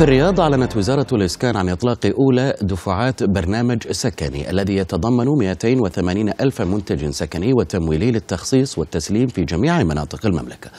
في الرياض أعلنت وزارة الإسكان عن إطلاق أولى دفعات برنامج سكني الذي يتضمن 280 ألف منتج سكني وتمويلي للتخصيص والتسليم في جميع مناطق المملكة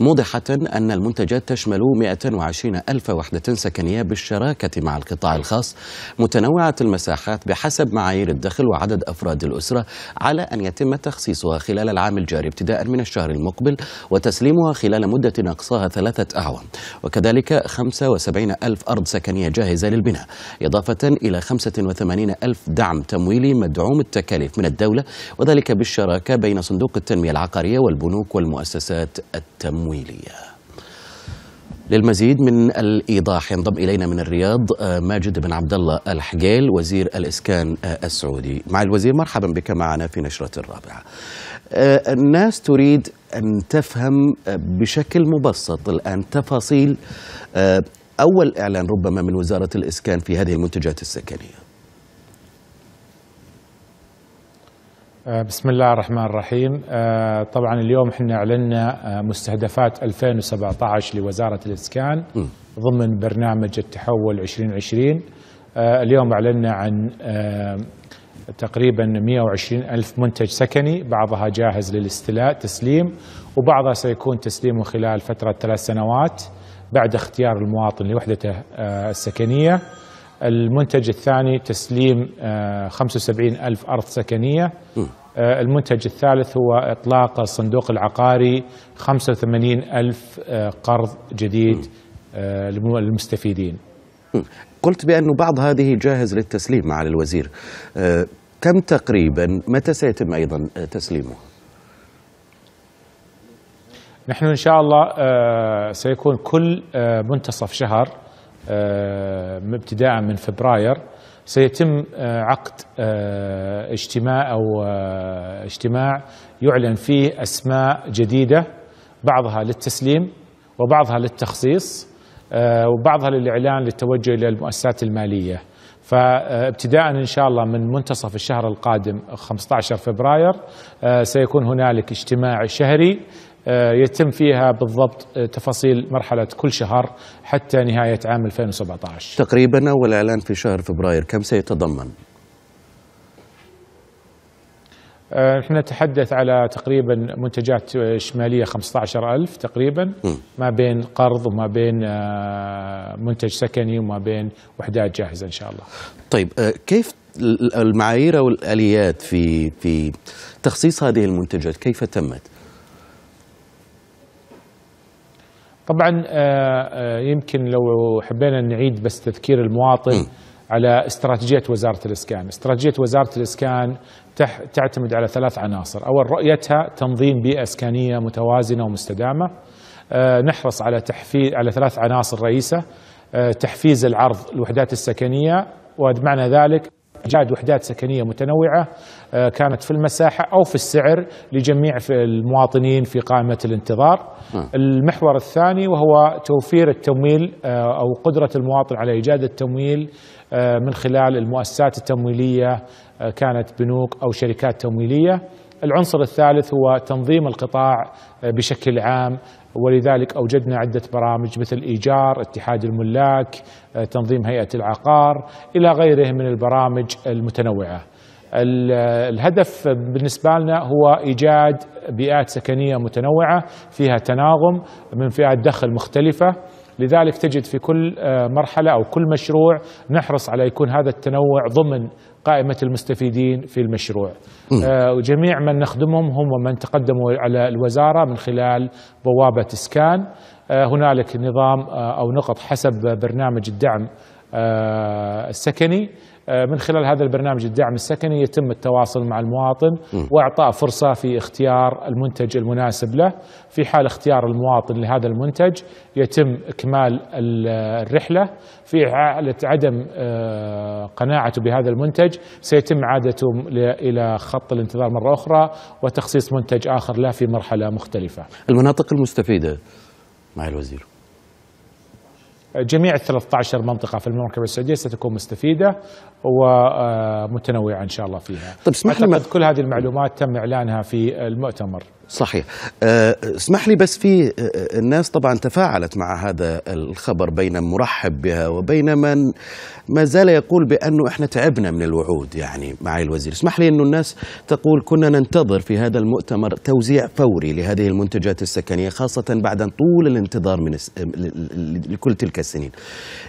موضحة أن المنتجات تشمل 120 ألف وحدة سكنية بالشراكة مع القطاع الخاص متنوعة المساحات بحسب معايير الدخل وعدد أفراد الأسرة على أن يتم تخصيصها خلال العام الجاري ابتداء من الشهر المقبل وتسليمها خلال مدة أقصاها ثلاثة أعوام وكذلك 75 ألف أرض سكنية جاهزة للبناء إضافة إلى 85 ألف دعم تمويلي مدعوم التكاليف من الدولة وذلك بالشراكة بين صندوق التنمية العقارية والبنوك والمؤسسات التمويلية للمزيد من الايضاح ينضم الينا من الرياض آه، ماجد بن عبد الله الحجيل وزير الاسكان آه، السعودي. مع الوزير مرحبا بك معنا في نشره الرابعه. آه، الناس تريد ان تفهم بشكل مبسط الان تفاصيل أول إعلان ربما من وزارة الإسكان في هذه المنتجات السكنية آه، بسم الله الرحمن الرحيم آه، طبعا اليوم احنا اعلنا آه، مستهدفات 2017 لوزارة الإسكان ضمن برنامج التحول 2020 اليوم اعلنا عن تقريبا 120 ألف منتج سكني بعضها جاهز للاستلاء تسليم وبعضها سيكون تسليمه خلال فترة ثلاث سنوات بعد اختيار المواطن لوحدته آه، السكنية المنتج الثاني تسليم 75 آه، ألف أرض سكنية آه، المنتج الثالث هو إطلاق الصندوق العقاري 85 ألف قرض جديد للمستفيدين قلت بأن بعض هذه جاهز للتسليم على الوزير كم تقريبا متى سيتم أيضا تسليمه؟ نحن إن شاء الله آه، سيكون كل آه، منتصف شهر آه، ابتداء من فبراير سيتم عقد اجتماع أو اجتماع يعلن فيه أسماء جديدة بعضها للتسليم وبعضها للتخصيص وبعضها للإعلان للتوجه إلى المؤسسات المالية فابتداء ان شاء الله من منتصف الشهر القادم 15 فبراير سيكون هنالك اجتماع شهري آه، يتم فيها بالضبط آه، تفاصيل مرحلة كل شهر حتى نهاية عام 2017 تقريبا أول إعلان في شهر فبراير كم سيتضمن؟ نحن آه، نتحدث على تقريبا منتجات شمالية 15 ألف تقريبا ما بين قرض وما بين منتج سكني وما بين وحدات جاهزة إن شاء الله طيب كيف المعايير والآليات في, في تخصيص هذه المنتجات كيف تمت؟ طبعا آه، آه، يمكن لو حبينا نعيد بس تذكير المواطن على استراتيجية وزارة الإسكان استراتيجية وزارة الإسكان تعتمد على ثلاث عناصر أول رؤيتها تنظيم بيئة إسكانية متوازنة ومستدامة آه، نحرص على تحفيز على ثلاث عناصر رئيسة تحفيز العرض الوحدات السكنية ومعنى ذلك إيجاد وحدات سكنية متنوعة آه، كانت في المساحة أو في السعر لجميع المواطنين في قائمة الانتظار نعم. المحور الثاني وهو توفير التمويل آه، أو قدرة المواطن على إيجاد التمويل آه، من خلال المؤسسات التمويلية كانت بنوك أو شركات تمويلية العنصر الثالث هو تنظيم القطاع بشكل عام ولذلك اوجدنا عده برامج مثل ايجار، اتحاد الملاك، تنظيم هيئه العقار الى غيره من البرامج المتنوعه. الهدف بالنسبه لنا هو ايجاد بيئات سكنيه متنوعه فيها تناغم من فئات دخل مختلفه لذلك تجد في كل آه، مرحلة أو كل مشروع نحرص على يكون هذا التنوع ضمن قائمة المستفيدين في المشروع آه، وجميع من نخدمهم هم ومن تقدموا على الوزارة من خلال بوابة إسكان آه، هنالك نظام أو نقط حسب برنامج الدعم السكني آه، من خلال هذا البرنامج الدعم السكني يتم التواصل مع المواطن واعطاء فرصه في اختيار المنتج المناسب له، في حال اختيار المواطن لهذا المنتج يتم اكمال الرحله، في حاله عدم آه، قناعته بهذا المنتج سيتم عادته الى خط الانتظار مره اخرى وتخصيص منتج اخر له في مرحله مختلفه. المناطق المستفيده مع الوزير. جميع 13 منطقة في المملكة السعودية ستكون مستفيدة ومتنوعة إن شاء الله فيها طيب اسمح لي كل هذه المعلومات تم إعلانها في المؤتمر صحيح آه، اسمح لي بس في آه، آه، الناس طبعا تفاعلت مع هذا الخبر بين مرحب بها وبين من ما زال يقول بأنه احنا تعبنا من الوعود يعني معي الوزير اسمح لي أنه الناس تقول كنا ننتظر في هذا المؤتمر توزيع فوري لهذه المنتجات السكنية خاصة بعد طول الانتظار من لكل تلك السنين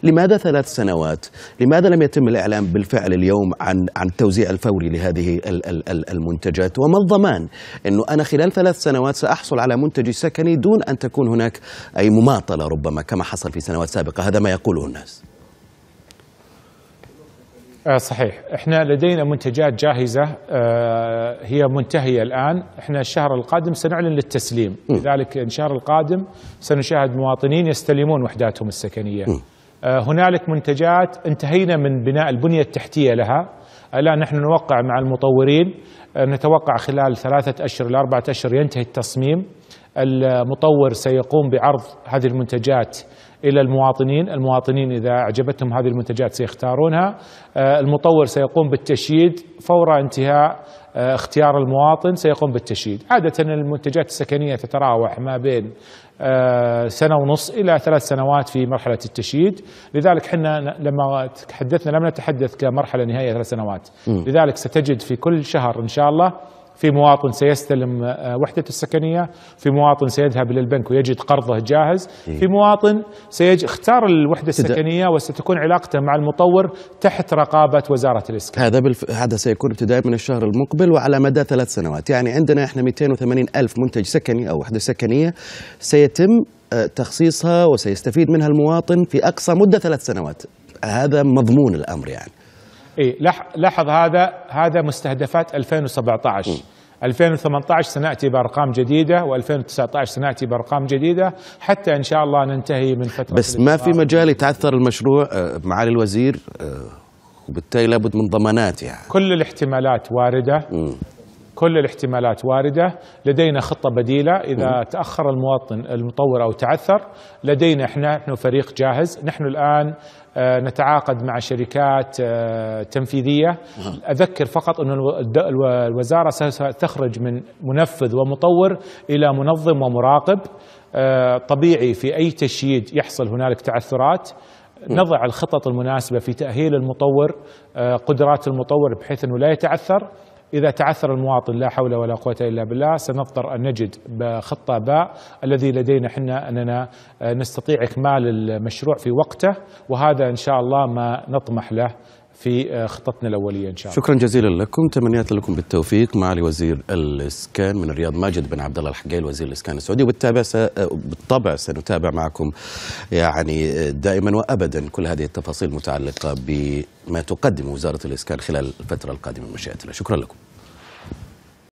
لماذا ثلاث سنوات لماذا لم يتم الإعلام بال الفعل اليوم عن عن التوزيع الفوري لهذه المنتجات وما الضمان انه انا خلال ثلاث سنوات ساحصل على منتج سكني دون ان تكون هناك اي مماطله ربما كما حصل في سنوات سابقه هذا ما يقوله الناس آه، صحيح احنا لدينا منتجات جاهزه آه، هي منتهيه الان احنا الشهر القادم سنعلن للتسليم لذلك الشهر القادم سنشاهد مواطنين يستلمون وحداتهم السكنيه م. آه، هنالك منتجات انتهينا من بناء البنية التحتية لها الآن آه، نحن نوقع مع المطورين آه، نتوقع خلال ثلاثة أشهر إلى أربعة أشهر ينتهي التصميم المطور سيقوم بعرض هذه المنتجات إلى المواطنين المواطنين إذا أعجبتهم هذه المنتجات سيختارونها آه، المطور سيقوم بالتشييد فور انتهاء آه، اختيار المواطن سيقوم بالتشييد عادة المنتجات السكنية تتراوح ما بين آه، سنة ونص إلى ثلاث سنوات في مرحلة التشييد لذلك حنا لما تحدثنا لم نتحدث كمرحلة نهائية ثلاث سنوات لذلك ستجد في كل شهر إن شاء الله في مواطن سيستلم آه، وحدته السكنيه في مواطن سيذهب الى البنك ويجد قرضه جاهز إيه. في مواطن سيختار الوحده السكنيه وستكون علاقته مع المطور تحت رقابه وزاره الاسكان هذا بالف... هذا سيكون ابتداء من الشهر المقبل وعلى مدى ثلاث سنوات يعني عندنا احنا 280 الف منتج سكني او وحده سكنيه سيتم آه، تخصيصها وسيستفيد منها المواطن في اقصى مده ثلاث سنوات هذا مضمون الامر يعني اي لاحظ هذا هذا مستهدفات 2017 م. 2018 سناتي بارقام جديده و2019 سناتي بارقام جديده حتى ان شاء الله ننتهي من فتره بس ما في مجال يتعثر المشروع آه، معالي الوزير آه، وبالتالي لابد من ضمانات يعني كل الاحتمالات وارده م. كل الاحتمالات وارده، لدينا خطه بديله اذا نعم. تاخر المواطن المطور او تعثر، لدينا احنا نحن فريق جاهز، نحن الان آه، نتعاقد مع شركات آه، تنفيذيه، نعم. اذكر فقط ان الوزاره ستخرج من منفذ ومطور الى منظم ومراقب، آه، طبيعي في اي تشييد يحصل هنالك تعثرات نعم. نضع الخطط المناسبه في تاهيل المطور قدرات المطور بحيث انه لا يتعثر إذا تعثر المواطن لا حول ولا قوة إلا بالله سنضطر أن نجد بخطة باء الذي لدينا حنا أننا آه، نستطيع إكمال المشروع في وقته وهذا إن شاء الله ما نطمح له في آه، خطتنا الأولية إن شاء الله شكرا جزيلا لكم تمنيات لكم بالتوفيق معالي وزير الإسكان من الرياض ماجد بن عبد الله الحقيل وزير الإسكان السعودي وبالتابع س... آه، بالطبع سنتابع معكم يعني دائما وأبدا كل هذه التفاصيل المتعلقة بما تقدم وزارة الإسكان خلال الفترة القادمة مشيئة الله شكرا لكم